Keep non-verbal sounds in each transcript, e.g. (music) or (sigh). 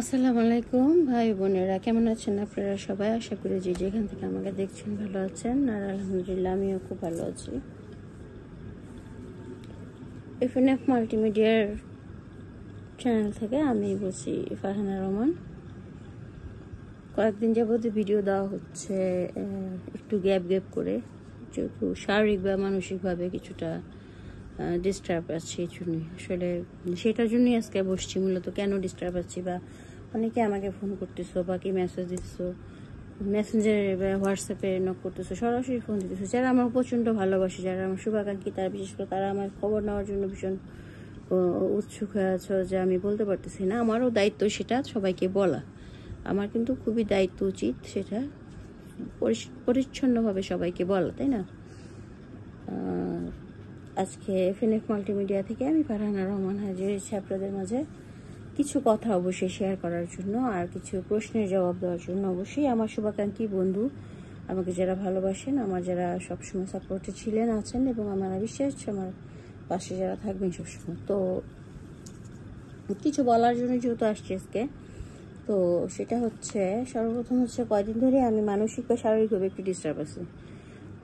আসসালামু আলাইকুম ভাই বোনেরা কেমন আছেন আপনারা সবাই আশা করি যে যেখান থেকে আমাকে দেখছেন ভালো আছেন আর আলহামদুলিল্লাহ আমিও খুব ভালো আছি এফ মাল্টিমিডিয়ার চ্যানেল থেকে আমি বলছি ফারহানা রহমান কয়েকদিন যাবত ভিডিও দেওয়া হচ্ছে একটু গ্যাপ গ্যাপ করে যেহেতু শারীরিক বা মানসিকভাবে কিছুটা ডিস্টার্ব আছে এই জন্যই আসলে সেটার জন্যই আজকে বসছি মূলত কেন ডিস্টার্ব আছি বা অনেকে আমাকে ফোন করতেছো বা কি মেসেজ দিচ্ছো মেসেঞ্জারে বা হোয়াটসঅ্যাপে নক করতেছো সরাসরি ফোন দিতেছো যারা আমার প্রচণ্ড ভালোবাসে যারা আমার শুভাকাঙ্ক্ষী তারা বিশেষ করে তারা আমার খবর নেওয়ার জন্য ভীষণ উৎসুক হয়ে আছো যে আমি বলতে পারতেছি না আমারও দায়িত্ব সেটা সবাইকে বলা আমার কিন্তু খুবই দায়িত্ব উচিত সেটা পরিচ্ছন্নভাবে সবাইকে বলা তাই না আজকে ফিনেক মাল্টিমিডিয়া থেকে আমি ফারহানা রহমান হাজির এসে আপনাদের মাঝে কিছু কথা অবশ্যই শেয়ার করার জন্য আর কিছু প্রশ্নের জবাব দেওয়ার জন্য অবশ্যই আমার শুভাকাঙ্ক্ষী বন্ধু আমাকে যারা ভালোবাসেন আমার যারা সবসময় সাপোর্টে ছিলেন আছেন এবং আমার বিশ্বাস আমার পাশে যারা থাকবেন সবসময় তো কিছু বলার জন্য যেহেতু আসছি আজকে তো সেটা হচ্ছে সর্বপ্রথম হচ্ছে কয়দিন ধরে আমি মানসিক বা শারীরিকভাবে একটু ডিস্টার্ব আছি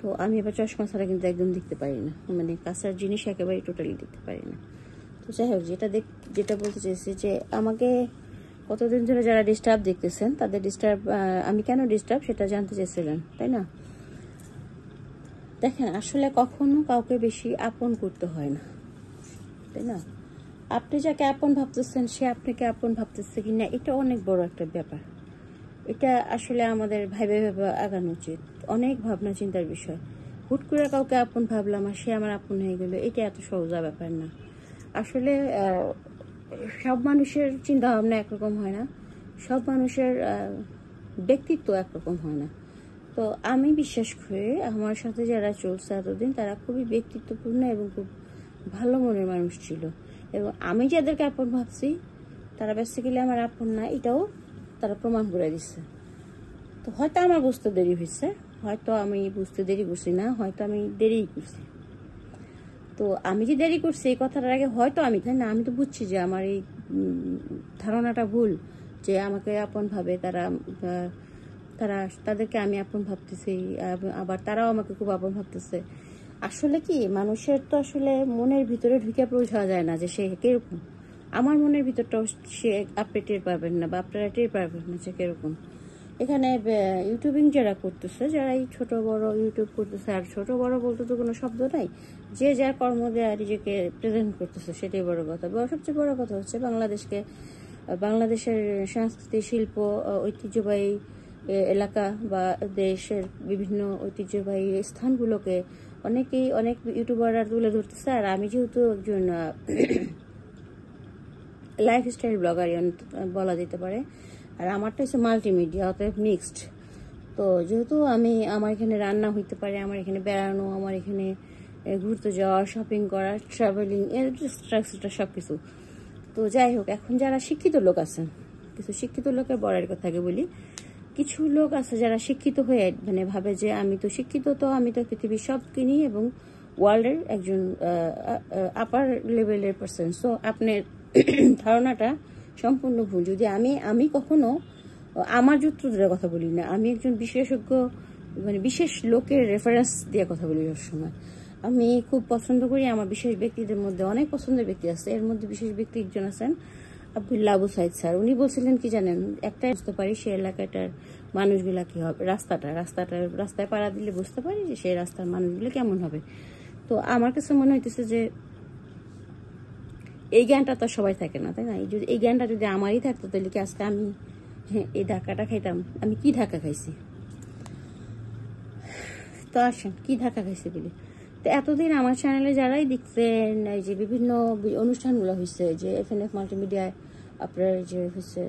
তো আমি এবার চশমা ছাড়া কিন্তু একদম দেখতে পারি না মানে কাঁচার জিনিস একেবারে টোটালি দেখতে পারি না তো যাই হোক যেটা দেখ যেটা বলতে চেয়েছি যে আমাকে কতদিন ধরে যারা ডিস্টার্ব দেখতেছেন তাদের ডিস্টার্ব আমি কেন ডিস্টার্ব সেটা জানতে চেয়েছিলেন তাই না দেখেন আসলে কখনো কাউকে বেশি আপন করতে হয় না তাই না আপনি যাকে আপন ভাবতেছেন সে আপনাকে আপন ভাবতেছে কি না এটা অনেক বড় একটা ব্যাপার এটা আসলে আমাদের ভাইবে ভেবে আগানো উচিত অনেক ভাবনা চিন্তার বিষয় হুট করে কাউকে আপন ভাবলাম আর সে আমার আপন হয়ে গেল এটা এত সহজা ব্যাপার না আসলে সব মানুষের চিন্তা ভাবনা একরকম হয় না সব মানুষের ব্যক্তিত্ব একরকম হয় না তো আমি বিশ্বাস করে আমার সাথে যারা চলছে এতদিন তারা খুবই ব্যক্তিত্বপূর্ণ এবং খুব ভালো মনের মানুষ ছিল এবং আমি যাদেরকে আপন ভাবছি তারা গেলে আমার আপন না এটাও তারা প্রমাণ করে দিচ্ছে তো হয়তো আমার বুঝতে দেরি হয়েছে হয়তো আমি বুঝতে দেরি করছি না হয়তো আমি দেরিই করছি তো আমি যে দেরি করছি এই কথাটার আগে হয়তো আমি তাই না আমি তো বুঝছি যে আমার এই ধারণাটা ভুল যে আমাকে আপনভাবে তারা তারা তাদেরকে আমি আপন ভাবতেছি আবার তারাও আমাকে খুব আপন ভাবতেছে আসলে কি মানুষের তো আসলে মনের ভিতরে ঢুকে পৌঁছা যায় না যে সে কিরকম আমার মনের ভিতরটাও সে আপনি টের পাবেন না বা আপনারা টের পাবেন না যে কীরকম এখানে ইউটিউবিং যারা করতেছে যারা এই ছোটো বড় ইউটিউব করতেছে আর ছোটো বড় বলতে তো কোনো শব্দ নাই যে যার কর্ম দেয়া নিজেকে প্রেজেন্ট করতেছে সেটাই বড় কথা বা সবচেয়ে বড় কথা হচ্ছে বাংলাদেশকে বাংলাদেশের সংস্কৃতি শিল্প ঐতিহ্যবাহী এলাকা বা দেশের বিভিন্ন ঐতিহ্যবাহী স্থানগুলোকে অনেকেই অনেক ইউটিউবাররা তুলে ধরতেছে আর আমি যেহেতু একজন লাইফস্টাইল ব্লগার বলা যেতে পারে আর আমারটা হচ্ছে মাল্টিমিডিয়া অতএব মিক্সড তো যেহেতু আমি আমার এখানে রান্না হইতে পারে আমার এখানে বেড়ানো আমার এখানে ঘুরতে যাওয়া শপিং করা ট্রাভেলিং এটা সব কিছু তো যাই হোক এখন যারা শিক্ষিত লোক আছেন কিছু শিক্ষিত লোকের বড়ের কথাকে বলি কিছু লোক আছে যারা শিক্ষিত হয়ে মানে ভাবে যে আমি তো শিক্ষিত তো আমি তো পৃথিবীর সব কিনি এবং ওয়ার্ল্ডের একজন আপার লেভেলের পার্সেন সো আপনার ধারণাটা সম্পূর্ণ ভুল যদি আমি আমি কখনো আমার দ্বারা কথা বলি না আমি একজন বিশেষজ্ঞ মানে বিশেষ লোকের রেফারেন্স দিয়ে কথা বলি সময় আমি খুব পছন্দ করি আমার বিশেষ ব্যক্তিদের মধ্যে অনেক পছন্দের ব্যক্তি আছে এর মধ্যে বিশেষ ব্যক্তি একজন আছেন আব্দুল্লা আবু সাইদ স্যার উনি বলছিলেন কি জানেন একটাই বুঝতে পারি সে এলাকাটার মানুষগুলা কি হবে রাস্তাটা রাস্তাটা রাস্তায় পাড়া দিলে বুঝতে পারি যে সেই রাস্তার মানুষগুলো কেমন হবে তো আমার কাছে মনে হইতেছে যে এই জ্ঞানটা তো সবাই থাকে না তাই না এই এই জ্ঞানটা যদি আমারই থাকতো তাহলে কি আজকে আমি হ্যাঁ এই ধাক্কাটা খাইতাম আমি কি ধাক্কা খাইছি তো আসেন কি ধাক্কা খাইছি বলি তো এতদিন আমার চ্যানেলে যারাই দেখতেন এই যে বিভিন্ন অনুষ্ঠানগুলো হয়েছে যে এফ এন এফ মাল্টিমিডিয়ায় আপনার যে হচ্ছে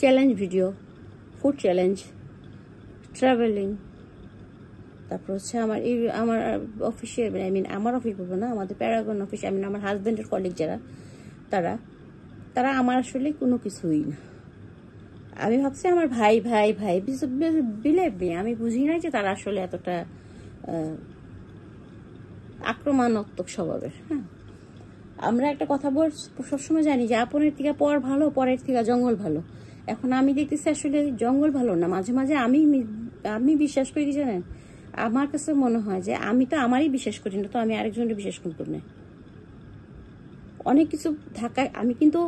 challenge video food challenge travelling তারপর হচ্ছে আমার এই আমার অফিসের আই মিন আমার অফিস বলবো না আমাদের প্যারাগন অফিস আই মিন আমার হাজব্যান্ডের কলিগ যারা তারা তারা আমার আসলে কোনো কিছুই না আমি ভাবছি আমার ভাই ভাই ভাই বিলেভ নেই আমি বুঝি নাই যে তারা আসলে এতটা আক্রমণাত্মক স্বভাবের হ্যাঁ আমরা একটা কথা বল সবসময় জানি যে আপনের থেকে পর ভালো পরের থেকে জঙ্গল ভালো এখন আমি দেখতেছি আসলে জঙ্গল ভালো না মাঝে মাঝে আমি আমি বিশ্বাস করি কি জানেন আমার কাছে মনে হয় যে আমি তো আমারই বিশ্বাস করি না তো আমি আরেকজনের বিশ্বাস করব না অনেক কিছু থাকায় আমি কিন্তু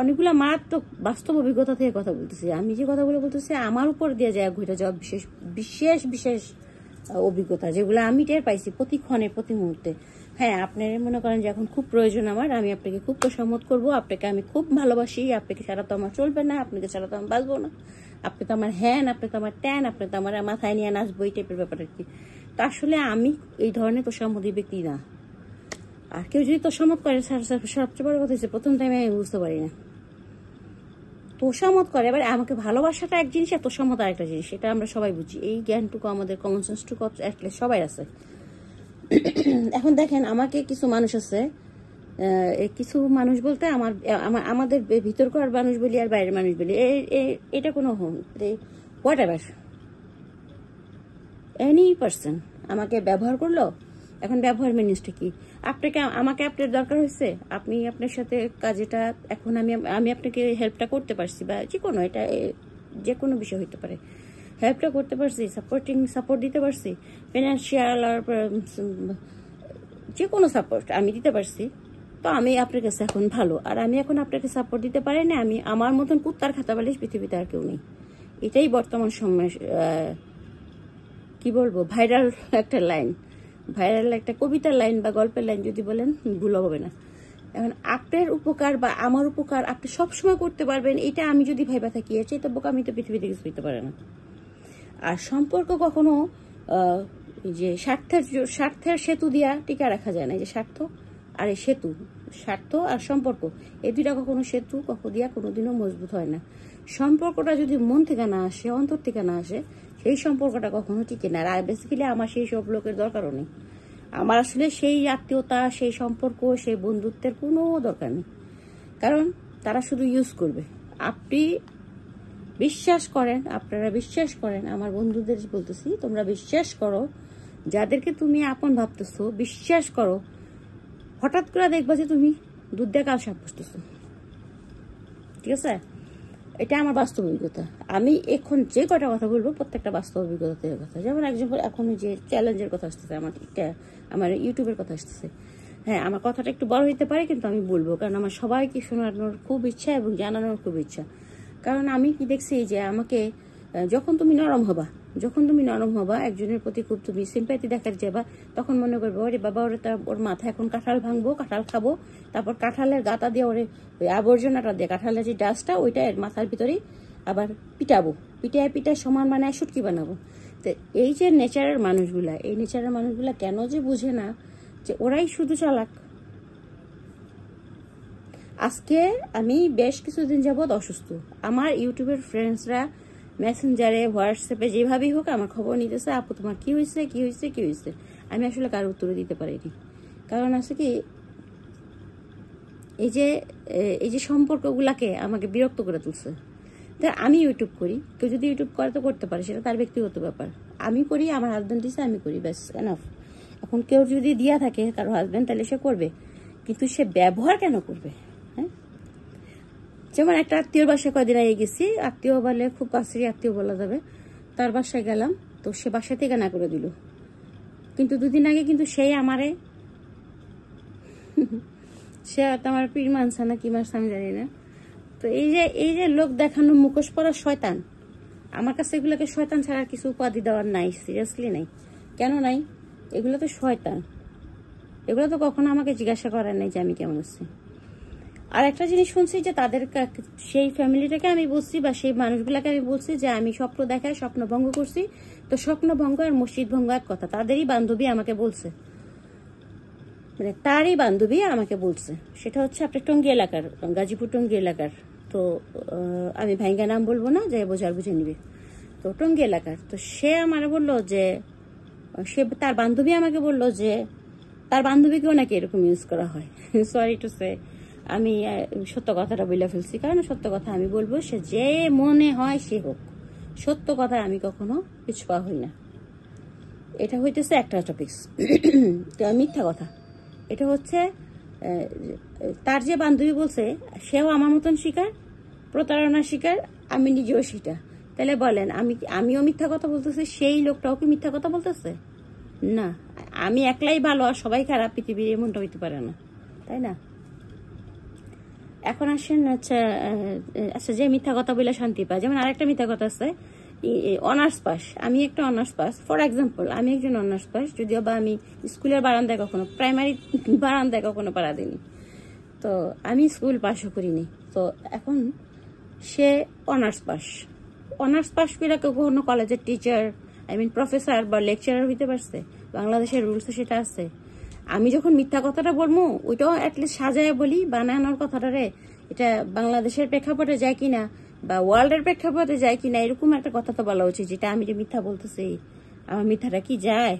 অনেকগুলো মারাত্মক বাস্তব অভিজ্ঞতা থেকে কথা বলতেছি আমি যে কথাগুলো বলতেছি আমার উপর দিয়ে যায় ঘুরে যাওয়া বিশেষ বিশেষ বিশেষ অভিজ্ঞতা যেগুলো আমি টের পাইছি প্রতি ক্ষণে প্রতি মুহূর্তে হ্যাঁ আপনার মনে করেন যে এখন খুব প্রয়োজন আমার আমি আপনাকে খুব প্রসম্মত করবো আপনাকে আমি খুব ভালোবাসি আপনাকে ছাড়া তো আমার চলবে না আপনাকে ছাড়া তো আমি বাঁচবো না আপনি তো আমার হ্যান আপনি তো আমার ট্যান আপনি তো আমার মাথায় নিয়ে নাচবো এই টাইপের ব্যাপার আর কি তা আসলে আমি এই ধরনের তোষামোদী ব্যক্তি না আর কেউ যদি তোষামত করে সবচেয়ে বড় কথা হচ্ছে প্রথম টাইমে আমি বুঝতে পারি না তোষামত করে এবার আমাকে ভালোবাসাটা এক জিনিস আর তোষামত আরেকটা জিনিস এটা আমরা সবাই বুঝি এই জ্ঞানটুকু আমাদের কমন সেন্সটুকু সবাই আছে এখন দেখেন আমাকে কিছু মানুষ আছে কিছু মানুষ বলতে আমার আমাদের ভিতরকার মানুষ বলি আর বাইরের মানুষ বলি এটা কোনো home whatever any person আমাকে ব্যবহার করলো এখন ব্যবহার মিনিসটা কি আপনাকে আমাকে আপনার দরকার হয়েছে আপনি আপনার সাথে কাজেটা এখন আমি আমি আপনাকে হেল্পটা করতে পারছি বা যে কোনো এটা যে কোনো বিষয় হইতে পারে হেল্পটা করতে পারছি সাপোর্টিং সাপোর্ট দিতে পারছি ফিনান্সিয়াল আর যে কোনো সাপোর্ট আমি দিতে পারছি তো আমি আপনার কাছে এখন ভালো আর আমি এখন আপনাকে সাপোর্ট দিতে পারি না আমি আমার মতন কুত্তার খাতা বালিশ পৃথিবীতে আর কেউ নেই এটাই বর্তমান সময় কি বলবো ভাইরাল একটা লাইন ভাইরাল একটা কবিতার লাইন বা গল্পের লাইন যদি বলেন ভুল হবে না এখন আপনার উপকার বা আমার উপকার আপনি সবসময় করতে পারবেন এটা আমি যদি ভাইবা থাকি এর চাইতে বোকা আমি তো পৃথিবীতে কিছু দিতে পারে না আর সম্পর্ক কখনো যে স্বার্থের স্বার্থের সেতু দিয়া টিকা রাখা যায় না যে স্বার্থ আর এই সেতু স্বার্থ আর সম্পর্ক এই দুটা কখনো সেতু কখনো দিয়া কোনোদিনও মজবুত হয় না সম্পর্কটা যদি মন থেকে না আসে অন্তর থেকে না আসে সেই সম্পর্কটা কখনো টিকে না আর বেসিক্যালি আমার সেই সব লোকের দরকারও নেই আমার আসলে সেই আত্মীয়তা সেই সম্পর্ক সেই বন্ধুত্বের কোনো দরকার নেই কারণ তারা শুধু ইউজ করবে আপনি বিশ্বাস করেন আপনারা বিশ্বাস করেন আমার বন্ধুদের বলতেছি তোমরা বিশ্বাস করো যাদেরকে তুমি আপন ভাবতেছো বিশ্বাস করো হঠাৎ করে দেখবা যে তুমি দুধ দিয়ে কাল সাপ বসতেছো ঠিক আছে এটা আমার বাস্তব অভিজ্ঞতা আমি এখন যে কটা কথা বলবো প্রত্যেকটা বাস্তব অভিজ্ঞতা কথা যেমন একজন এখন যে চ্যালেঞ্জের কথা আসতেছে আমার আমার ইউটিউবের কথা আসতেছে হ্যাঁ আমার কথাটা একটু বড় হইতে পারে কিন্তু আমি বলবো কারণ আমার সবাইকে শোনানোর খুব ইচ্ছা এবং জানানোর খুব ইচ্ছা কারণ আমি কি দেখছি যে আমাকে যখন তুমি নরম হবা যখন তুমি নরম হবা একজনের প্রতি খুব তুমি সিম্প্যাথি দেখার যাবা তখন মনে করবে ওরে বাবা ওরে তার ওর মাথা এখন কাঁঠাল ভাঙবো কাঁঠাল খাবো তারপর কাঁঠালের গাতা দিয়ে ওরে ওই আবর্জনাটা দিয়ে কাঁঠালের যে ডাস্টটা ওইটা এর মাথার ভিতরেই আবার পিটাবো পিটায় পিটায় সমান মানে সুটকি বানাবো তো এই যে নেচারের মানুষগুলা এই নেচারের মানুষগুলা কেন যে বুঝে না যে ওরাই শুধু চালাক আজকে আমি বেশ কিছুদিন যাবৎ অসুস্থ আমার ইউটিউবের ফ্রেন্ডসরা মেসেঞ্জারে হোয়াটসঅ্যাপে যেভাবেই হোক আমার খবর নিতেছে আপু তোমার কী হয়েছে কী হয়েছে কী হয়েছে আমি আসলে কারো উত্তর দিতে পারিনি কারণ আছে কি এই যে এই যে সম্পর্কগুলাকে আমাকে বিরক্ত করে তুলছে তা আমি ইউটিউব করি কেউ যদি ইউটিউব করে তো করতে পারে সেটা তার ব্যক্তিগত ব্যাপার আমি করি আমার হাজব্যান্ড দিয়েছে আমি করি ব্যাস এনাফ এখন কেউ যদি দিয়া থাকে কারো হাজব্যান্ড তাহলে সে করবে কিন্তু সে ব্যবহার কেন করবে যেমন একটা আত্মীয়র বাসায় কদিন আগে গেছি আত্মীয় বলে খুব কাছেরই আত্মীয় বলা যাবে তার বাসায় গেলাম তো সে বাসা থেকে না করে দিল কিন্তু দুদিন আগে কিন্তু সেই আমারে (laughs) সে আমার পীর মানছে না কি মানছে আমি জানি না তো এই যে এই যে লোক দেখানো মুখোশ পরা শয়তান আমার কাছে এগুলোকে শয়তান ছাড়া কিছু উপাধি দেওয়ার নাই সিরিয়াসলি নাই কেন নাই এগুলো তো শয়তান এগুলো তো কখনো আমাকে জিজ্ঞাসা করার নাই যে আমি কেমন আছি আর একটা জিনিস শুনছি যে তাদের সেই ফ্যামিলিটাকে আমি বলছি বা সেই মানুষগুলাকে আমি বলছি যে আমি স্বপ্ন দেখায় স্বপ্নভঙ্গ করছি তো স্বপ্নভঙ্গ আর মসজিদ ভঙ্গ এক কথা তাদেরই বান্ধবী আমাকে বলছে মানে তারই বান্ধবী আমাকে বলছে সেটা হচ্ছে আপনার টঙ্গি এলাকার গাজীপুর টঙ্গি এলাকার তো আমি ভাইঙ্গা নাম বলবো না যে বোঝার বুঝে নিবে তো টঙ্গি এলাকার তো সে আমার বললো যে সে তার বান্ধবী আমাকে বললো যে তার বান্ধবীকেও নাকি এরকম ইউজ করা হয় সরি টু সে আমি সত্য কথাটা বলে ফেলছি কারণ সত্য কথা আমি বলবো সে যে মনে হয় সে হোক সত্য কথা আমি কখনো পা হই না এটা হইতেছে একটা টপিক্স মিথ্যা কথা এটা হচ্ছে তার যে বান্ধবী বলছে সেও আমার মতন শিকার প্রতারণার শিকার আমি নিজেও সেটা তাহলে বলেন আমি আমিও মিথ্যা কথা বলতেছি সেই লোকটাও কি মিথ্যা কথা বলতেছে না আমি একলাই ভালো আর সবাই খারাপ পৃথিবীর এমনটা হইতে পারে না তাই না এখন আসেন হচ্ছে আচ্ছা যে মিথ্যা কথা বলে শান্তি পায় যেমন আরেকটা মিথ্যা কথা আছে অনার্স পাস আমি একটা অনার্স পাস ফর এক্সাম্পল আমি একজন অনার্স পাস যদিও বা আমি স্কুলের বারান্দায় কখনো প্রাইমারি বারান্দায় কখনো পাড়া দিইনি তো আমি স্কুল পাশও করিনি তো এখন সে অনার্স পাস অনার্স পাস করে কেউ কখনো কলেজের টিচার আই মিন প্রফেসর বা লেকচারার হইতে পারছে বাংলাদেশের রুলস সেটা আছে আমি যখন মিথ্যা কথাটা বলবো ওইটাও অ্যাটলিস্ট সাজায় বলি বানানোর কথাটা রে এটা বাংলাদেশের প্রেক্ষাপটে যায় কিনা বা ওয়ার্ল্ডের প্রেক্ষাপটে যায় কিনা এরকম একটা কথা তো বলা উচিত যেটা আমি যে মিথ্যা বলতেছি আমার মিথ্যাটা কি যায়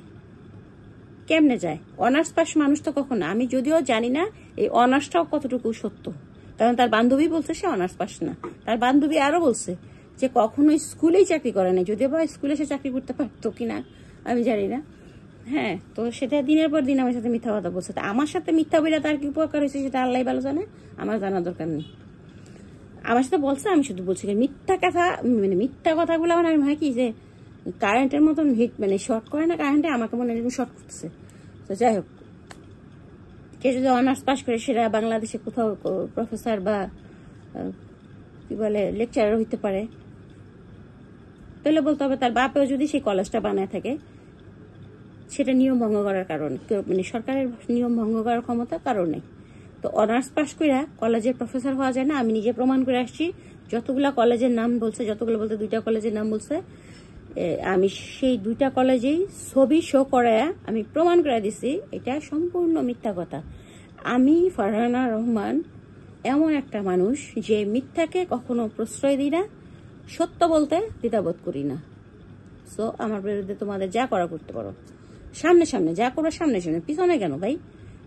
কেমনে যায় অনার্স পাস মানুষ তো কখন আমি যদিও জানি না এই অনার্সটাও কতটুকু সত্য কারণ তার বান্ধবী বলছে সে অনার্স পাস না তার বান্ধবী আরও বলছে যে কখনোই স্কুলেই চাকরি করে নাই যদিও বা স্কুলে সে চাকরি করতে পারতো কিনা আমি জানি না হ্যাঁ তো সেটা দিনের পর দিন আমার সাথে মিথ্যা কথা বলছে আমার সাথে মিথ্যা বইটা তার কি উপকার হয়েছে সেটা আল্লাহ ভালো জানে আমার জানার দরকার নেই আমার সাথে বলছে আমি শুধু বলছি মিথ্যা কথা মানে মিথ্যা কথাগুলো আমার আমি কি যে কারেন্টের মতন হিট মানে শর্ট করে না কারেন্টে আমাকে মনে হয় শর্ট করতেছে তো যাই হোক কে যদি অনার্স পাস করে সেটা বাংলাদেশে কোথাও প্রফেসর বা কি বলে লেকচারার হইতে পারে তাহলে বলতে হবে তার বাপেও যদি সেই কলেজটা বানায় থাকে সেটা নিয়ম ভঙ্গ করার কারণ মানে সরকারের নিয়ম ভঙ্গ করার ক্ষমতা কারণ নেই তো অনার্স পাশ কইরা কলেজের প্রফেসর হওয়া যায় না আমি নিজে প্রমাণ করে আসছি যতগুলা কলেজের নাম বলছে যতগুলো বলতে দুইটা কলেজের নাম বলছে আমি সেই দুইটা কলেজেই ছবি শো করায় আমি প্রমাণ করে দিছি এটা সম্পূর্ণ মিথ্যা কথা আমি ফারহানা রহমান এমন একটা মানুষ যে মিথ্যাকে কখনো প্রশ্রয় দিই না সত্য বলতে দ্বিধাবোধ করি না সো আমার বিরুদ্ধে তোমাদের যা করা করতে পারো সামনে সামনে যা করো সামনে সামনে পিছনে কেন ভাই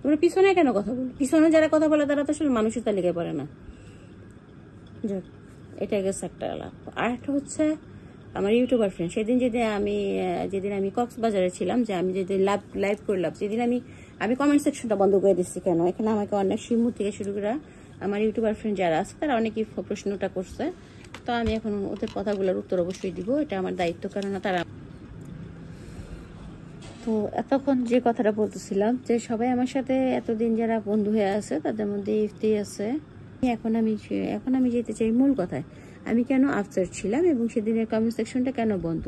তোমরা পিছনে কেন কথা বলো পিছনে যারা কথা বলে তারা তো শুধু মানুষের তালিকায় পড়ে না এটা গেছে একটা আলাপ আর একটা হচ্ছে আমার ইউটিউবার ফ্রেন্ড সেদিন যেদিন আমি যেদিন আমি কক্সবাজারে ছিলাম যে আমি যেদিন লাইভ লাইভ করলাম সেদিন আমি আমি কমেন্ট সেকশনটা বন্ধ করে দিচ্ছি কেন এখানে আমাকে অনেক শিমু থেকে শুরু করে আমার ইউটিউবার ফ্রেন্ড যারা আছে তারা অনেকেই প্রশ্নটা করছে তো আমি এখন ওদের কথাগুলোর উত্তর অবশ্যই দিব এটা আমার দায়িত্ব কেননা তারা তো এতক্ষণ যে কথাটা বলতেছিলাম যে সবাই আমার সাথে এতদিন যারা বন্ধু হয়ে আছে তাদের মধ্যে ইফতি আছে এখন আমি এখন আমি যেতে চাই মূল কথায় আমি কেন আপসেট ছিলাম এবং সেদিনের কমেন্ট সেকশনটা কেন বন্ধ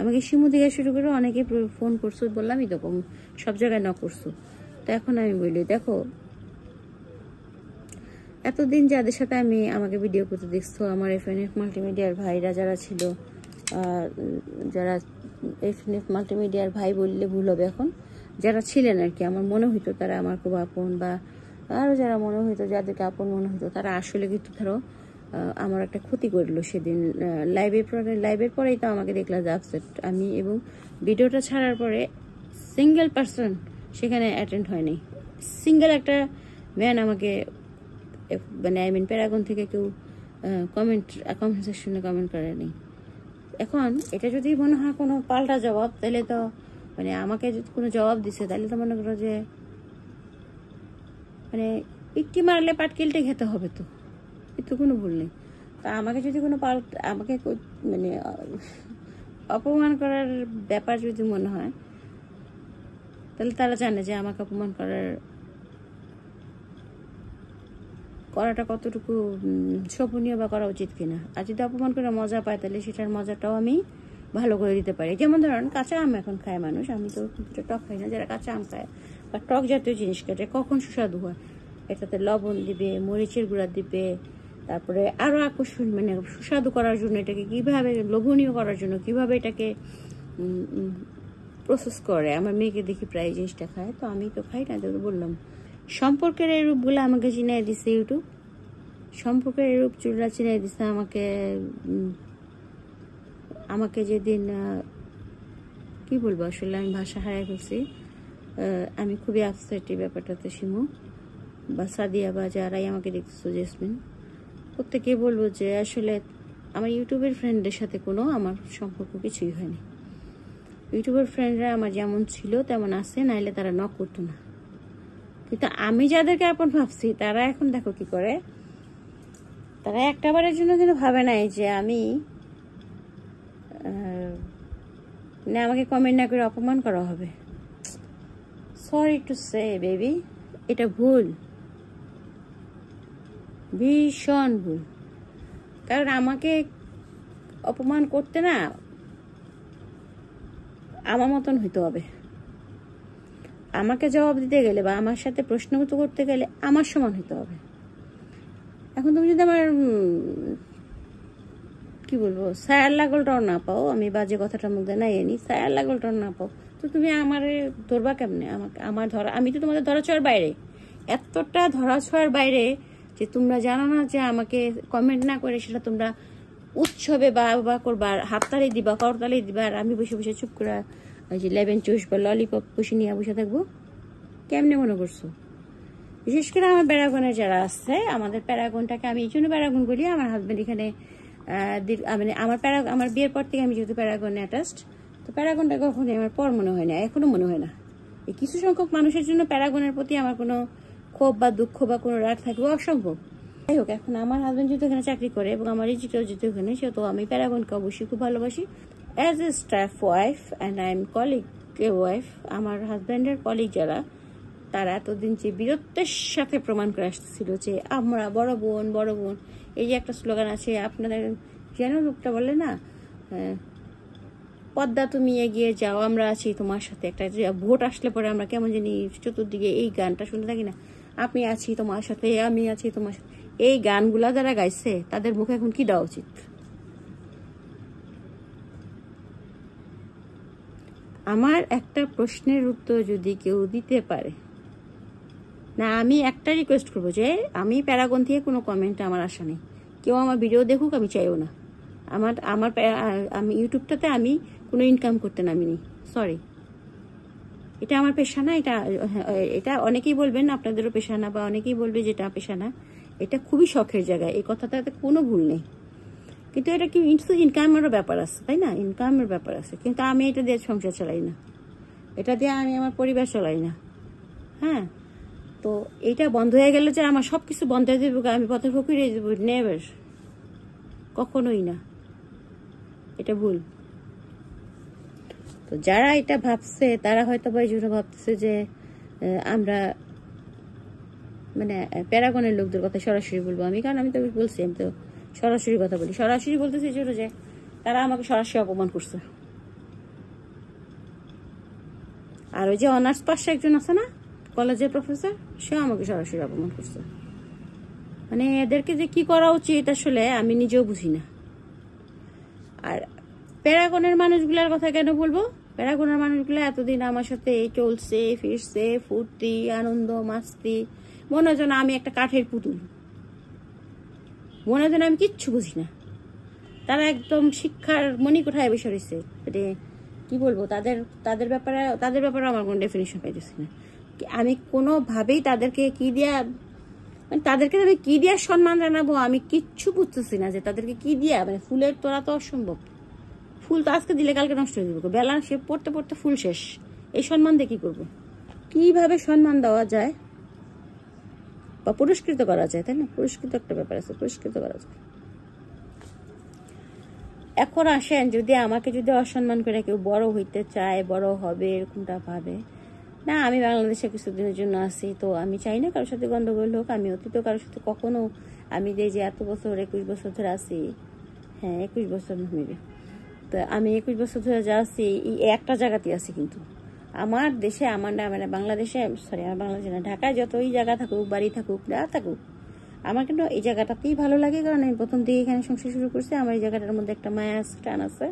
আমাকে শিমু দিকে শুরু করে অনেকে ফোন করছো বললাম তো সব জায়গায় না করছো তো এখন আমি বলি দেখো এতদিন যাদের সাথে আমি আমাকে ভিডিও করতে দেখছো আমার এফ এন এফ মাল্টিমিডিয়ার ভাইরা যারা ছিল যারা এফএনএফ মাল্টিমিডিয়ার ভাই বললে ভুল হবে এখন যারা ছিলেন আর কি আমার মনে হইতো তারা আমার খুব আপন বা আরও যারা মনে হইতো যাদেরকে আপন মনে হইতো তারা আসলে কিন্তু ধরো আমার একটা ক্ষতি করলো সেদিন লাইভের পরে লাইভের পরেই তো আমাকে দেখলাম যে আপসেট আমি এবং ভিডিওটা ছাড়ার পরে সিঙ্গেল পার্সন সেখানে অ্যাটেন্ড হয়নি সিঙ্গেল একটা ম্যান আমাকে মানে আই মিন প্যারাগন থেকে কেউ কমেন্ট কমেন্ট সেকশনে কমেন্ট করেনি এখন এটা যদি মনে হয় কোনো পাল্টা জবাব তাহলে তো মানে আমাকে যদি কোনো জবাব দিছে তাহলে তো মনে করো যে মানে একটি মারলে পাটকেলটে খেতে হবে তো এতে কোনো ভুল নেই তা আমাকে যদি কোনো পাল্টা আমাকে মানে অপমান করার ব্যাপার যদি মনে হয় তাহলে তারা জানে যে আমাকে অপমান করার করাটা কতটুকু শোভনীয় বা করা উচিত কিনা আর যদি অপমান করে মজা পায় তাহলে সেটার মজাটাও আমি ভালো করে দিতে পারি যেমন ধরেন কাঁচা আম এখন খায় মানুষ আমি তো টক খাই না যারা কাঁচা আম খায় বা টক জাতীয় জিনিস খেটে কখন সুস্বাদু হয় এটাতে লবণ দিবে মরিচের গুঁড়া দিবে তারপরে আরও আকর্ষণ মানে সুস্বাদু করার জন্য এটাকে কিভাবে লোভনীয় করার জন্য কিভাবে এটাকে প্রসেস করে আমার মেয়েকে দেখি প্রায় জিনিসটা খায় তো আমি তো খাই না বললাম সম্পর্কের এই রূপগুলো আমাকে চিনিয়ে দিছে ইউটিউব সম্পর্কের এই রূপ চুলরা চিনিয়ে দিছে আমাকে আমাকে যেদিন কি বলবো আসলে আমি ভাষা হারাই ফেলছি আমি খুবই আপসেট এই ব্যাপারটাতে সিমু বা সাদিয়া বা যারাই আমাকে দেখতেছো জেসমিন প্রত্যেকে বলবো যে আসলে আমার ইউটিউবের ফ্রেন্ডের সাথে কোনো আমার সম্পর্ক কিছুই হয়নি ইউটিউবের ফ্রেন্ডরা আমার যেমন ছিল তেমন আছে নাইলে তারা ন করতো না কিন্তু আমি যাদেরকে আপন ভাবছি তারা এখন দেখো কি করে তারা একটা বারের জন্য কিন্তু ভাবে নাই যে আমি না আমাকে কমেন্ট না করে অপমান করা হবে সরি টু সে বেবি এটা ভুল ভীষণ ভুল কারণ আমাকে অপমান করতে না আমার মতন হইতে হবে আমাকে জবাব দিতে গেলে বা আমার সাথে প্রশ্ন করতে গেলে আমার সমান হতে হবে এখন তুমি যদি আমার কি বলবো সায়ার লাগলটাও না পাও আমি বাজে কথাটার মধ্যে না এনি সায়ার লাগলটাও না পাও তো তুমি আমার ধরবা কেমনে আমাকে আমার ধরা আমি তো তোমাদের ছোঁয়ার বাইরে এতটা ছোঁয়ার বাইরে যে তোমরা জানো না যে আমাকে কমেন্ট না করে সেটা তোমরা উৎসবে বা বা করবার হাততালি দিবা করতালি দিবা আর আমি বসে বসে চুপ করে ওই যে লেবেন চুষ বা ললিপপ পুষি নিয়ে বসে থাকবো কেমনে মনে করছো বিশেষ করে আমার প্যারাগনের যারা আসছে আমাদের প্যারাগনটাকে আমি এই জন্য প্যারাগন বলি আমার হাজব্যান্ড এখানে মানে আমার প্যারা আমার বিয়ের পর থেকে আমি যেহেতু প্যারাগনে অ্যাটাচড তো প্যারাগনটা কখনোই আমার পর মনে হয় না এখনও মনে হয় না এই কিছু সংখ্যক মানুষের জন্য প্যারাগনের প্রতি আমার কোনো ক্ষোভ বা দুঃখ বা কোনো রাগ থাকবে অসম্ভব যাই হোক এখন আমার হাজব্যান্ড যেহেতু এখানে চাকরি করে এবং আমার রিজিটাও যেহেতু এখানে সেহেতু আমি প্যারাগনকে অবশ্যই খুব ভালোবাসি as a staff wife and I am colleague wife আমার হাজব্যান্ডের কলিগ যারা তারা এতদিন যে বীরত্বের সাথে প্রমাণ করে আসতেছিল যে আমরা বড় বোন বড় বোন এই যে একটা স্লোগান আছে আপনাদের যেন লোকটা বলে না পদ্মা তুমি এগিয়ে যাও আমরা আছি তোমার সাথে একটা ভোট আসলে পরে আমরা কেমন জানি চতুর্দিকে এই গানটা শুনে থাকি না আমি আছি তোমার সাথে আমি আছি তোমার সাথে এই গানগুলা যারা গাইছে তাদের মুখে এখন কি দেওয়া উচিত আমার একটা প্রশ্নের উত্তর যদি কেউ দিতে পারে না আমি একটা রিকোয়েস্ট করবো যে আমি প্যারাগন থেকে কোনো কমেন্ট আমার আশা নেই কেউ আমার ভিডিও দেখুক আমি চাইও না আমার আমার আমি ইউটিউবটাতে আমি কোনো ইনকাম করতে নামিনি সরি এটা আমার পেশা না এটা এটা অনেকেই বলবেন আপনাদেরও পেশা না বা অনেকেই বলবে যেটা পেশা না এটা খুবই শখের জায়গা এই কথাটাতে কোনো ভুল নেই কিন্তু এটা কি ইনকামেরও ব্যাপার আছে তাই না ইনকামের ব্যাপার আছে কিন্তু আমি এটা দিয়ে সংসার চালাই না এটা দিয়ে আমি আমার পরিবার চালাই না হ্যাঁ তো এটা বন্ধ হয়ে গেলে যে আমার সব কিছু বন্ধ হয়ে যাবে আমি পথে ফকিরে যাব নেবের কখনোই না এটা ভুল তো যারা এটা ভাবছে তারা হয়তো বা এই জন্য ভাবতেছে যে আমরা মানে প্যারাগনের লোকদের কথা সরাসরি বলবো আমি কারণ আমি তো বলছি আমি তো সরাসরি কথা বলি সরাসরি বলতেছি এই যে তারা আমাকে সরাসরি অপমান করছে আর ওই যে অনার্স পাশে একজন আছে না কলেজের প্রফেসর সেও আমাকে সরাসরি অপমান করছে মানে এদেরকে যে কি করা উচিত আসলে আমি নিজেও বুঝি না আর প্যারাগনের মানুষগুলোর কথা কেন বলবো প্যারাগনের মানুষগুলো এতদিন আমার সাথে চলছে ফিরছে ফুর্তি আনন্দ মাস্তি মনে হয় যেন আমি একটা কাঠের পুতুল ওনাদের আমি কিচ্ছু বুঝি না তারা একদম শিক্ষার মনি কোথায় বসে রয়েছে মানে কি বলবো তাদের তাদের ব্যাপারে তাদের ব্যাপারে আমার কোনো ডেফিনেশন পাইতেছি না আমি কোনোভাবেই তাদেরকে কি দিয়া মানে তাদেরকে আমি কি দিয়া সম্মান জানাবো আমি কিচ্ছু বুঝতেছি না যে তাদেরকে কি দিয়া মানে ফুলের তোরা তো অসম্ভব ফুল তো আজকে দিলে কালকে নষ্ট হয়ে যাবে বেলা সে পড়তে পড়তে ফুল শেষ এই সম্মান দিয়ে কী করবো কীভাবে সম্মান দেওয়া যায় বা পুরস্কৃত করা যায় তাই না পুরস্কৃত একটা ব্যাপার আছে পুরস্কৃত করা যায় এখন আসেন যদি আমাকে যদি অসম্মান করে কেউ বড় হইতে চায় বড় হবে এরকমটা ভাবে না আমি বাংলাদেশে কিছুদিনের জন্য আসি তো আমি চাই না কারোর সাথে গন্ডগোল হোক আমি অতীত কারোর সাথে কখনো আমি যে এত বছর একুশ বছর ধরে আসি হ্যাঁ একুশ বছর মিলে তো আমি একুশ বছর ধরে যা আসি একটা জায়গাতেই আছি কিন্তু আমার দেশে আমার মানে বাংলাদেশে সরি আমার বাংলাদেশে না ঢাকায় যতই জায়গা থাকুক বাড়ি থাকুক না থাকুক আমার কিন্তু এই জায়গাটাতেই ভালো লাগে কারণ আমি প্রথম থেকে এখানে সংসার শুরু করছি আমার এই জায়গাটার মধ্যে একটা মায়া আছে টান আছে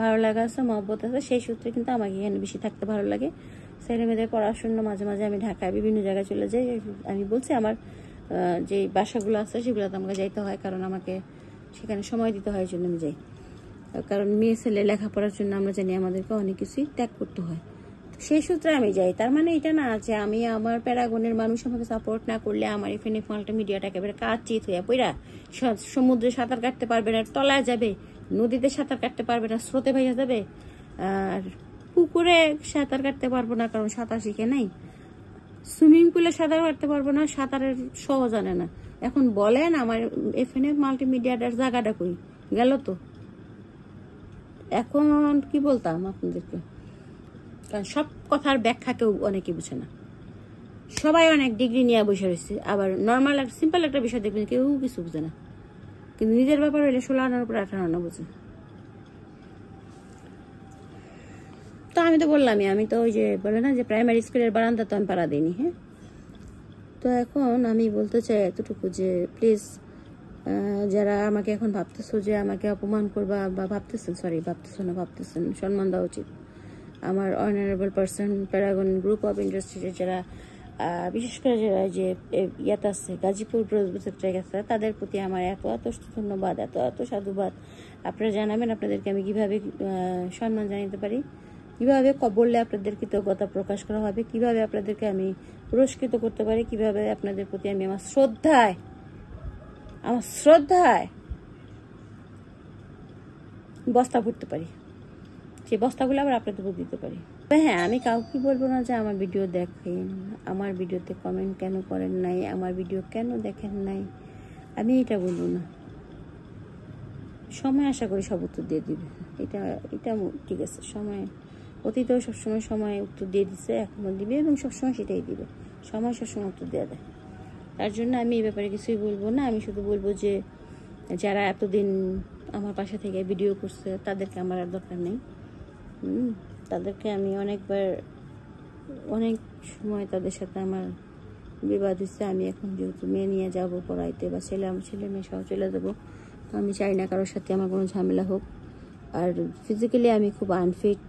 ভালো লাগা আছে মহব্বত আছে সেই সূত্রে কিন্তু আমাকে এখানে বেশি থাকতে ভালো লাগে ছেলে মেয়েদের পড়াশুনো মাঝে মাঝে আমি ঢাকায় বিভিন্ন জায়গায় চলে যাই আমি বলছি আমার যে বাসাগুলো আছে সেগুলোতে আমাকে যাইতে হয় কারণ আমাকে সেখানে সময় দিতে হয় জন্য আমি যাই কারণ মেয়ে ছেলে লেখাপড়ার জন্য আমরা জানি আমাদেরকে অনেক কিছুই ত্যাগ করতে হয় সেই সূত্রে আমি যাই তার মানে এটা না যে আমি আমার প্যারাগনের মানুষ আমাকে সাপোর্ট না করলে আমার এখানে মিডিয়াটা একেবারে কাচিত হয়ে পইরা সমুদ্রে সাঁতার কাটতে পারবে না তলায় যাবে নদীতে সাঁতার কাটতে পারবে না স্রোতে ভাইয়া যাবে আর পুকুরে সাঁতার কাটতে পারবো না কারণ সাঁতার শিখে নাই সুইমিং পুলে সাঁতার কাটতে পারবো না সাঁতারের সহ জানে না এখন বলেন আমার এখানে মাল্টিমিডিয়াটার জায়গাটা কই গেল তো এখন কি বলতাম আপনাদেরকে কারণ সব কথার ব্যাখ্যা কেউ অনেকে বুঝে না সবাই অনেক ডিগ্রি নিয়ে বসে রয়েছে আবার নর্মাল আর সিম্পল একটা বিষয় দেখবেন কেউ কিছু বুঝে না কিন্তু নিজের ব্যাপার হইলে ষোলো আনার উপর আঠারো আনা বুঝে তো আমি তো বললামই আমি তো ওই যে বলে না যে প্রাইমারি স্কুলের বারান্দা তো আমি পাড়া দিইনি হ্যাঁ তো এখন আমি বলতে চাই এতটুকু যে প্লিজ যারা আমাকে এখন ভাবতেছো যে আমাকে অপমান করবা বা ভাবতেছেন সরি ভাবতেছো না ভাবতেছেন সম্মান দেওয়া উচিত আমার honourable person Paragon group of ইন্ডাস্ট্রিজের যারা বিশেষ করে যারা যে ইয়াত আছে গাজীপুর প্রজেক্টে গেছে তাদের প্রতি আমার এত এত ধন্যবাদ এত এত সাধুবাদ আপনারা জানাবেন আপনাদেরকে আমি কীভাবে সম্মান জানাতে পারি কীভাবে বললে আপনাদের কৃতজ্ঞতা প্রকাশ করা হবে কিভাবে আপনাদেরকে আমি পুরস্কৃত করতে পারি কিভাবে আপনাদের প্রতি আমি আমার শ্রদ্ধায় আমার শ্রদ্ধায় বস্তা ভরতে পারি সেই বস্তাগুলো আবার আপনাদেরকে দিতে পারি হ্যাঁ আমি কাউকে বলবো না যে আমার ভিডিও দেখেন আমার ভিডিওতে কমেন্ট কেন করেন নাই আমার ভিডিও কেন দেখেন নাই আমি এটা বলবো না সময় আশা করি সব উত্তর দিয়ে দিবে এটা এটা ঠিক আছে সময় অতীতেও সবসময় সময় উত্তর দিয়ে দিছে এখনও দিবে এবং সবসময় সেটাই দিবে সময় সবসময় উত্তর দেওয়া দেয় তার জন্য আমি এই ব্যাপারে কিছুই বলবো না আমি শুধু বলবো যে যারা এতদিন আমার পাশে থেকে ভিডিও করছে তাদেরকে আমার আর দরকার নেই তাদেরকে আমি অনেকবার অনেক সময় তাদের সাথে আমার বিবাদ হচ্ছে আমি এখন যেহেতু মেয়ে নিয়ে যাবো পড়াইতে বা ছেলে আমার ছেলে মেয়ে সহ চলে যাবো তো আমি চাই না কারোর সাথে আমার কোনো ঝামেলা হোক আর ফিজিক্যালি আমি খুব আনফিট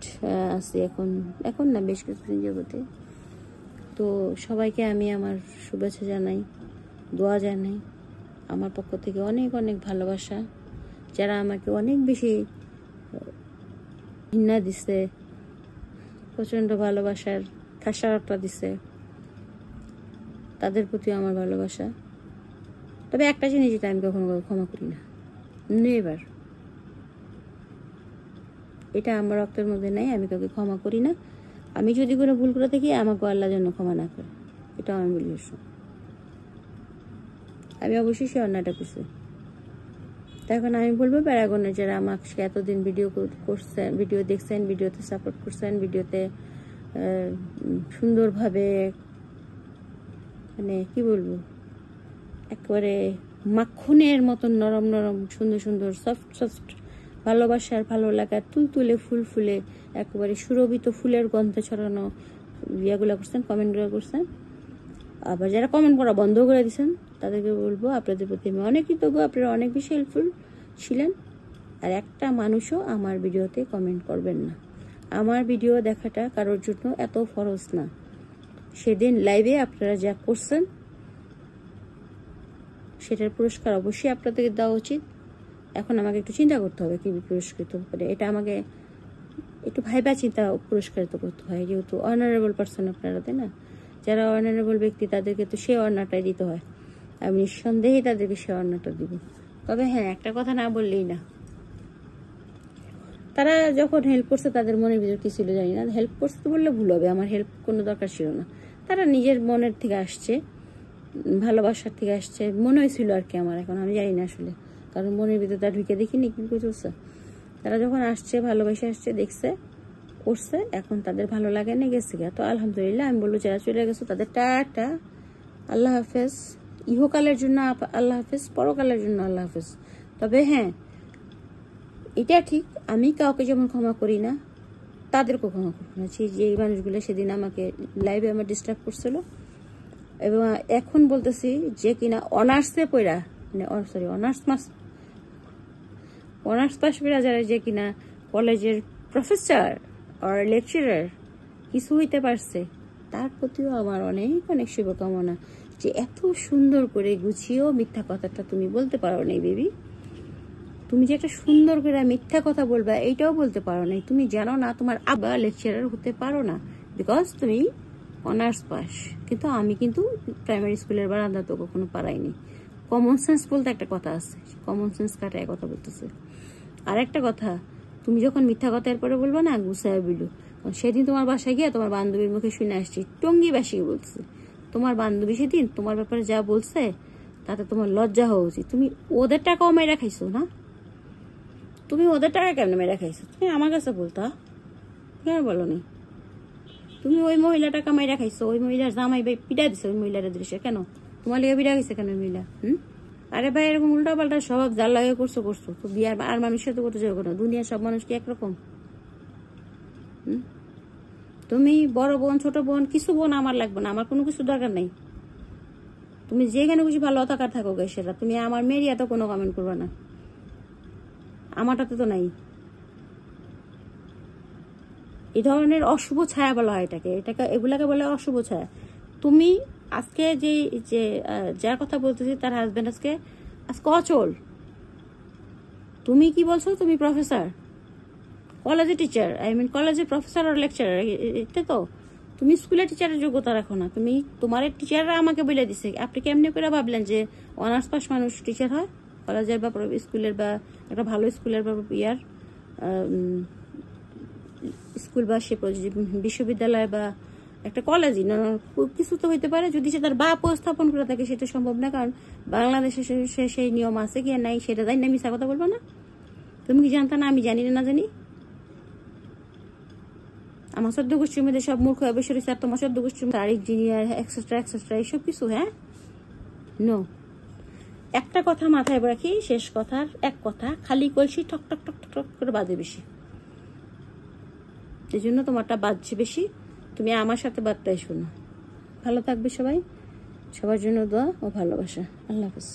আছি এখন এখন না বেশ কিছুদিন জগতে তো সবাইকে আমি আমার শুভেচ্ছা জানাই দোয়া জানাই আমার পক্ষ থেকে অনেক অনেক ভালোবাসা যারা আমাকে অনেক বেশি ঘৃণা দিছে প্রচণ্ড ভালোবাসার খেসারতটা দিছে তাদের প্রতি আমার ভালোবাসা তবে একটা জিনিস যেটা আমি কখনো ক্ষমা করি না নেবার এটা আমার রক্তের মধ্যে নাই আমি কাউকে ক্ষমা করি না আমি যদি কোনো ভুল করে থাকি আমাকে আল্লাহ জন্য ক্ষমা না করে এটা আমি বলি আমি অবশ্যই সে অন্যায়টা করছি তখন এখন আমি বলবো প্যারাগনের যারা আমাকে এতদিন ভিডিও করছেন ভিডিও দেখছেন ভিডিওতে সাপোর্ট করছেন ভিডিওতে সুন্দরভাবে মানে কি বলবো একবারে মাখনের মতন নরম নরম সুন্দর সুন্দর সফট সফট ভালোবাসার ভালো লাগার তুলতুলে ফুল ফুলে একেবারে সুরভিত ফুলের গন্ধে ছড়ানো ইয়েগুলো করছেন কমেন্টগুলো করছেন আবার যারা কমেন্ট করা বন্ধ করে দিয়েছেন তাদেরকে বলবো আপনাদের প্রতি আমি অনেক কৃতজ্ঞ আপনারা অনেক বেশি হেল্পফুল ছিলেন আর একটা মানুষও আমার ভিডিওতে কমেন্ট করবেন না আমার ভিডিও দেখাটা কারোর জন্য এত ফরজ না সেদিন লাইভে আপনারা যা করছেন সেটার পুরস্কার অবশ্যই আপনাদেরকে দেওয়া উচিত এখন আমাকে একটু চিন্তা করতে হবে কি পুরস্কৃত করে মানে এটা আমাকে একটু ভাইবা চিন্তা পুরস্কারিত করতে হয় যেহেতু অনারেবল পার্সন আপনারা তাই না যারা অনারেবল ব্যক্তি তাদেরকে তো সে অনারটাই দিতে হয় আমি নিঃসন্দেহে তাদেরকে সে অন্যটা দিব তবে হ্যাঁ একটা কথা না বললেই না তারা যখন হেল্প করছে তাদের মনের ভিতর কি ছিল জানি না হেল্প করছে তো বললে ভুল হবে আমার হেল্প কোনো দরকার ছিল না তারা নিজের মনের থেকে আসছে ভালোবাসার থেকে আসছে মনে হয়েছিল আর কি আমার এখন আমি জানি না আসলে কারণ মনের ভিতরে তারা ঢুকে দেখিনি কিন্তু চলছে তারা যখন আসছে ভালোবেসে আসছে দেখছে করছে এখন তাদের ভালো লাগে না গেছে তো আলহামদুলিল্লাহ আমি বললো যারা চলে গেছো তাদের টাটা আল্লাহ হাফেজ ইহকালের জন্য আল্লাহ হাফেজ পরকালের জন্য আল্লাহ হাফেজ তবে হ্যাঁ এটা ঠিক আমি কাউকে যেমন ক্ষমা করি না তাদেরকেও ক্ষমা করি না সেই যে মানুষগুলো সেদিন আমাকে লাইভে আমার ডিস্টার্ব করছিল এবং এখন বলতেছি যে কিনা অনার্সে পড়া মানে সরি অনার্স মাস অনার্স পাশ পড়া যারা যে কিনা কলেজের প্রফেসর আর লেকচারার কিছু হইতে পারছে তার প্রতিও আমার অনেক অনেক শুভকামনা যে এত সুন্দর করে গুছিয়েও মিথ্যা কথাটা তুমি বলতে পারো নাই বেবি তুমি যে একটা সুন্দর করে মিথ্যা কথা বলবা এইটাও বলতে পারো নাই তুমি জানো না তোমার আবার লেকচারার হতে পারো না বিকজ তুমি অনার্স পাস কিন্তু আমি কিন্তু প্রাইমারি স্কুলের বারান্দা তো কখনো পারাইনি কমন সেন্স বলতে একটা কথা আছে কমন সেন্স কাটায় কথা বলতেছে আর একটা কথা তুমি যখন মিথ্যা কথা এরপরে বলবা না গুসায় বিলু সেদিন তোমার বাসায় গিয়ে তোমার বান্ধবীর মুখে শুনে আসছি টঙ্গি বাসিয়ে বলতেছে তোমার বান্ধবী সেদিন তোমার ব্যাপারে যা বলছে তাতে তোমার লজ্জা হওয়া উচিত তুমি ওদের টাকাও মেয়েরা খাইছো না তুমি ওদের টাকা কেমন মেয়েরা খাইছো তুমি আমার কাছে বলতা কেন বলো নি তুমি ওই মহিলা টাকা মেয়েরা খাইছো ওই মহিলার জামাই ভাই পিটা দিছে ওই মহিলার দৃশ্যে কেন তোমার লিগে পিটা গেছে কেন মহিলা হুম আরে ভাই এরকম উল্টা পাল্টা স্বভাব যার লাগে করছো করছো তো বিয়ার আর মানুষের তো করতে যাবো না দুনিয়ার সব মানুষ কি একরকম হুম তুমি বড় বোন ছোট বোন কিছু বোন আমার লাগবে না আমার কোনো কিছু দরকার নাই তুমি যেখানে খুশি ভালো অতাকার থাকো গে সেটা তুমি আমার মেয়ের এত কোনো কমেন্ট করবে না আমারটাতে তো নাই এ ধরনের অশুভ ছায়া বলা হয় এটাকে এটাকে এগুলাকে বলে অশুভ ছায়া তুমি আজকে যে যে যার কথা বলতেছি তার হাজব্যান্ড আজকে আজকে অচল তুমি কি বলছো তুমি প্রফেসর কলেজে টিচার আই মিন কলেজে প্রফেসর আর লেকচারার এটা তো তুমি স্কুলে টিচারের যোগ্যতা রাখো না তুমি তোমার টিচাররা আমাকে বলে দিছে আপনি কেমনি করে ভাবলেন যে অনার্স পাস মানুষ টিচার হয় কলেজের বা স্কুলের বা একটা ভালো স্কুলের বা ইয়ার স্কুল বা সে বিশ্ববিদ্যালয় বা একটা কলেজই না কিছু তো হইতে পারে যদি সে তার বা উপস্থাপন করে থাকে সেটা সম্ভব না কারণ বাংলাদেশে সেই নিয়ম আছে কি নাই সেটা জানি না মিশা কথা বলবো না তুমি কি জানতা না আমি জানি না জানি আমার সদ্য গোষ্ঠীর মধ্যে সব মূর্খ অবশ্যই স্যার তোমার সদ্য গোষ্ঠীর মধ্যে আরেক জিনিয়ার এক্সেট্রা এক্সট্রা এইসব কিছু হ্যাঁ নো একটা কথা মাথায় রাখি শেষ কথার এক কথা খালি কলসি ঠক ঠক ঠক ঠক করে বাজে বেশি এই জন্য তোমারটা বাজছে বেশি তুমি আমার সাথে বার্তায় শোনো ভালো থাকবে সবাই সবার জন্য দোয়া ও ভালোবাসা আল্লাহ হাফিজ